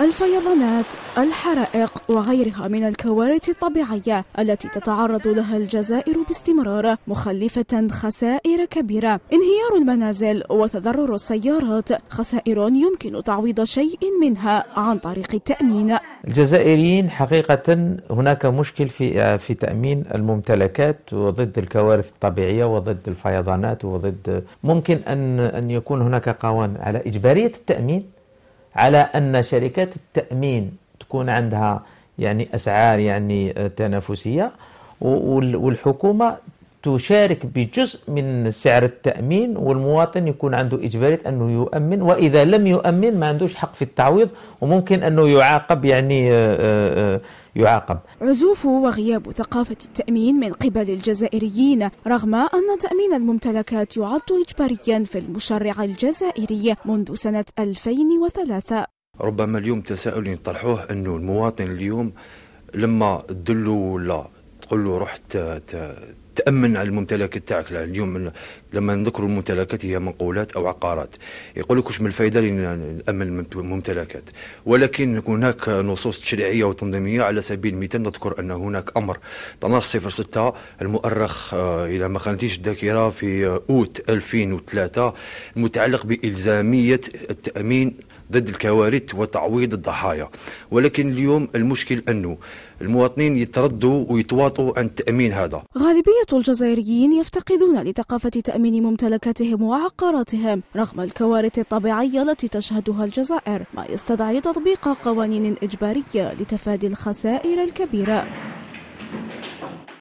الفيضانات الحرائق وغيرها من الكوارث الطبيعيه التي تتعرض لها الجزائر باستمرار مخلفه خسائر كبيره انهيار المنازل وتضرر السيارات خسائر يمكن تعويض شيء منها عن طريق التامين الجزائريين حقيقه هناك مشكل في في تامين الممتلكات وضد الكوارث الطبيعيه وضد الفيضانات وضد ممكن ان ان يكون هناك قوانين على اجباريه التامين على أن شركات التأمين تكون عندها يعني أسعار يعني تنافسية والحكومة تشارك بجزء من سعر التأمين والمواطن يكون عنده إجبارية أنه يؤمن وإذا لم يؤمن ما عندوش حق في التعويض وممكن أنه يعاقب يعني آه، آه، آه، يعاقب عزوف وغياب ثقافة التأمين من قبل الجزائريين رغم أن تأمين الممتلكات يعد إجباريا في المشرع الجزائري منذ سنة 2003 ربما اليوم تساؤل يطرحوه أنه المواطن اليوم لما تدلو ولا تقول له روح تامن على الممتلكات تاعك اليوم لما نذكر الممتلكات هي منقولات او عقارات يقول لك واش من الفائده اللي نامن الممتلكات ولكن هناك نصوص تشريعيه وتنظيميه على سبيل المثال نذكر ان هناك امر 1206 المؤرخ آه، الى ما خانتيش الذاكره في آه، اوت 2003 المتعلق بالزاميه التامين ضد الكوارث وتعويض الضحايا ولكن اليوم المشكل انه المواطنين يتردوا ويتواطوا عن التامين هذا غالبيه الجزائريين يفتقدون لثقافة تأمين ممتلكاتهم وعقاراتهم رغم الكوارث الطبيعية التي تشهدها الجزائر ما يستدعي تطبيق قوانين إجبارية لتفادي الخسائر الكبيرة